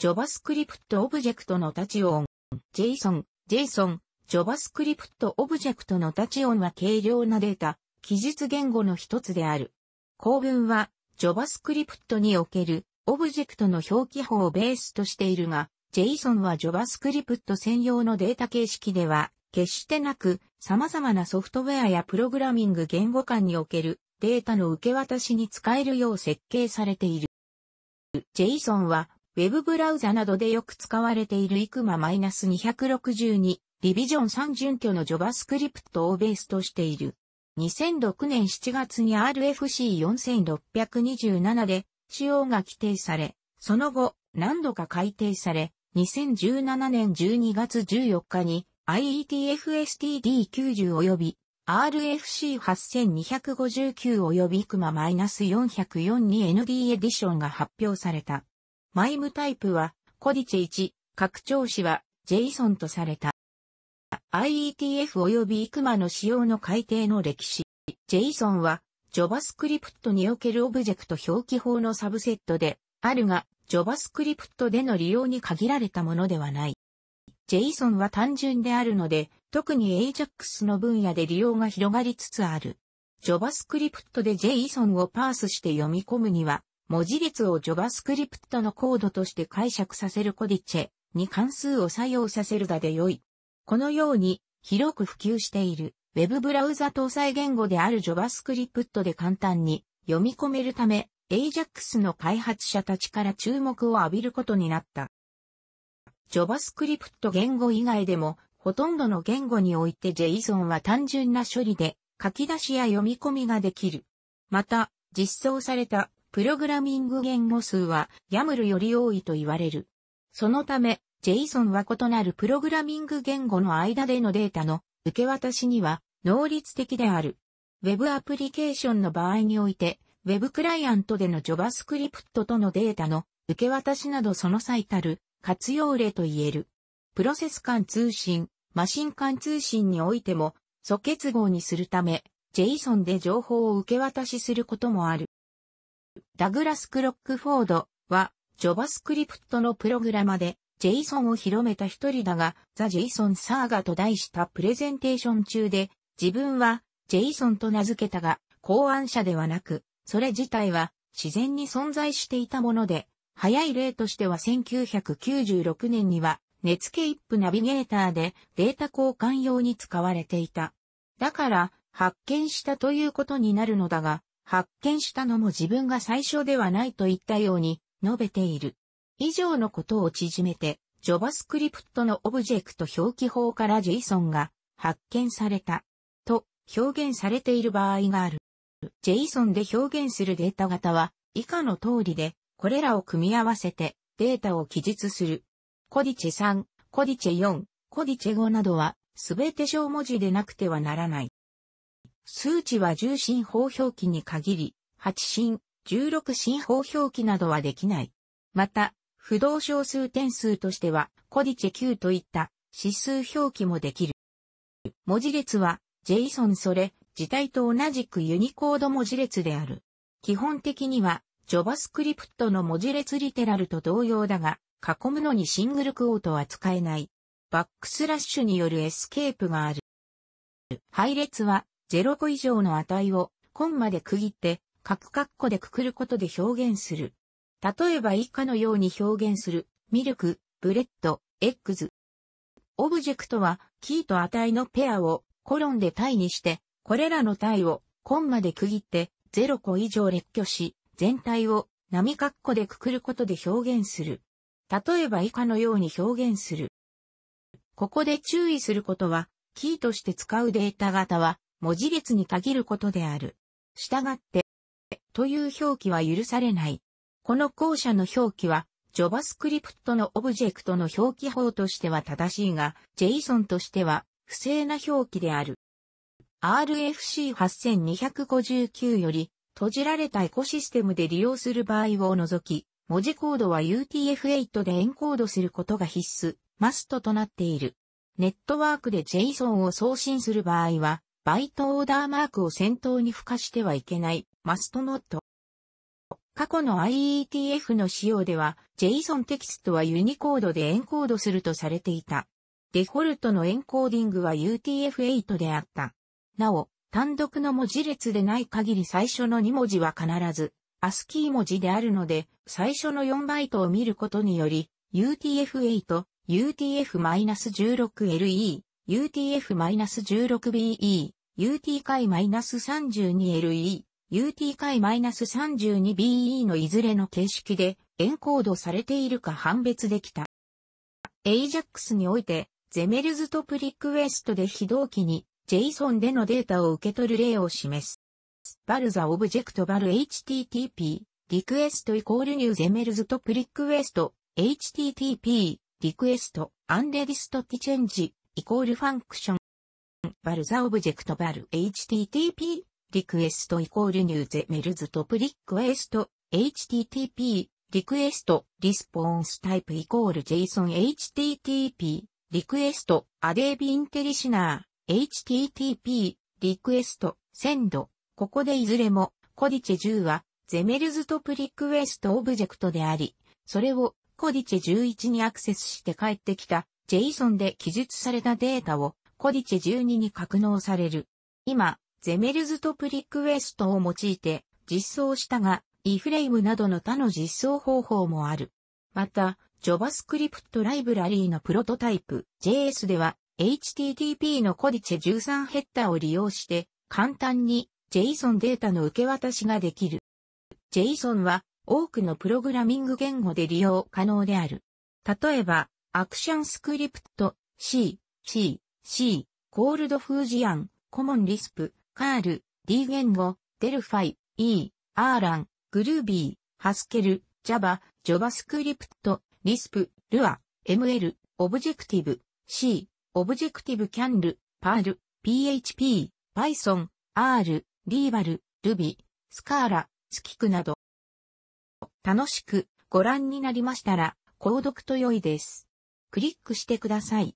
JavaScript オブジェクトのタチオン。JSON、JSON、JavaScript オブジェクトのタチオンは軽量なデータ、記述言語の一つである。構文は JavaScript におけるオブジェクトの表記法をベースとしているが、JSON は JavaScript 専用のデータ形式では、決してなく、様々なソフトウェアやプログラミング言語間におけるデータの受け渡しに使えるよう設計されている。JSON はウェブブラウザなどでよく使われている ICMA-262 リビジョン3準拠の JavaScript をベースとしている。2006年7月に RFC4627 で使用が規定され、その後何度か改定され、2017年12月14日に IETFSTD90 及び RFC8259 及び ICMA-442ND エディションが発表された。マイムタイプは、コディチェ1、拡張子は、JSON とされた。IETF 及びイクマの使用の改定の歴史。JSON は JavaScript におけるオブジェクト表記法のサブセットであるが JavaScript での利用に限られたものではない。JSON は単純であるので特に AJAX の分野で利用が広がりつつある。JavaScript で JSON をパースして読み込むには文字列を JavaScript のコードとして解釈させるコディチェに関数を作用させるがでよい。このように広く普及している Web ブラウザ搭載言語である JavaScript で簡単に読み込めるため AJAX の開発者たちから注目を浴びることになった。JavaScript 言語以外でもほとんどの言語において JSON は単純な処理で書き出しや読み込みができる。また、実装されたプログラミング言語数は YAML より多いと言われる。そのため、JSON は異なるプログラミング言語の間でのデータの受け渡しには能率的である。Web アプリケーションの場合において、Web クライアントでの JavaScript とのデータの受け渡しなどその最たる活用例と言える。プロセス間通信、マシン間通信においても素結合にするため、JSON で情報を受け渡しすることもある。ダグラス・クロックフォードは、JavaScript のプログラマで、JSON を広めた一人だが、ザ・ JSON サーガと題したプレゼンテーション中で、自分は JSON と名付けたが、考案者ではなく、それ自体は自然に存在していたもので、早い例としては1996年には、ネツケイップナビゲーターでデータ交換用に使われていた。だから、発見したということになるのだが、発見したのも自分が最初ではないと言ったように述べている。以上のことを縮めて、JavaScript のオブジェクト表記法から JSON が発見されたと表現されている場合がある。JSON で表現するデータ型は以下の通りで、これらを組み合わせてデータを記述する。コディチェ3、コディチェ4、コディチェ5などはすべて小文字でなくてはならない。数値は10進法表記に限り、8進、16進法表記などはできない。また、不動小数点数としては、コディチェ Q といった指数表記もできる。文字列は、ジェイソンそれ、自体と同じくユニコード文字列である。基本的には、JavaScript の文字列リテラルと同様だが、囲むのにシングルクオートは使えない。バックスラッシュによるエスケープがある。配列は0個以上の値をコンマで区切って各括弧でくくることで表現する。例えば以下のように表現する、ミルク、ブレッド、エッズ。オブジェクトは、キーと値のペアをコロンで対にして、これらの対をコンマで区切って0個以上列挙し、全体を波括弧でくくることで表現する。例えば以下のように表現する。ここで注意することは、キーとして使うデータ型は、文字列に限ることである。したがって、という表記は許されない。この後者の表記は、JavaScript のオブジェクトの表記法としては正しいが、JSON としては不正な表記である。RFC8259 より閉じられたエコシステムで利用する場合を除き、文字コードは UTF-8 でエンコードすることが必須、マストとなっている。ネットワークで JSON を送信する場合は、バイトオーダーマークを先頭に付加してはいけない、マストノット。過去の IETF の仕様では、JSON テキストはユニコードでエンコードするとされていた。デフォルトのエンコーディングは UTF-8 であった。なお、単独の文字列でない限り最初の2文字は必ず、ASCII 文字であるので、最初の4バイトを見ることにより、UTF-8、UTF-16LE、UTF-16BE、UT 解 -32LE、UT 解 -32BE のいずれの形式でエンコードされているか判別できた。AJAX において、ゼメルズトプリクエストで非同期に JSON でのデータを受け取る例を示す。バルザオブジェクトバル HTTP、リクエストイコールニューゼメルズトプリクエスト、HTTP、リクエスト、アンレディストティチェンジ、イコールファンクションバルザオブジェクトバル http リクエストイコールニューゼメルズトプリクエスト http リクエストリスポンスタイプイコールジェイソン http リクエストアデービインテリシナー http リクエストセンドここでいずれもコディチェ10はゼメルズトプリクエストオブジェクトでありそれをコディチェ11にアクセスして帰ってきた JSON で記述されたデータをコディチェ12に格納される。今、ゼメルズとプリクエストを用いて実装したが、イフレームなどの他の実装方法もある。また、JavaScript ライブラリーのプロトタイプ JS では HTTP のコディチェ13ヘッダーを利用して簡単に JSON データの受け渡しができる。JSON は多くのプログラミング言語で利用可能である。例えば、アクションスクリプト C、C、C、コールドフージアン、コモンリスプ、カール、D 言語、デルファイ、E、アーラン、グルービー、ハスケル、Java、JavaScript、リスプ、ルア、ML、オブジェクティブ、C、オブジェクティブキャンル、パール、PHP、Python、R、リーバル、Ruby、スカーラ、スキクなど。楽しくご覧になりましたら、購読と良いです。クリックしてください。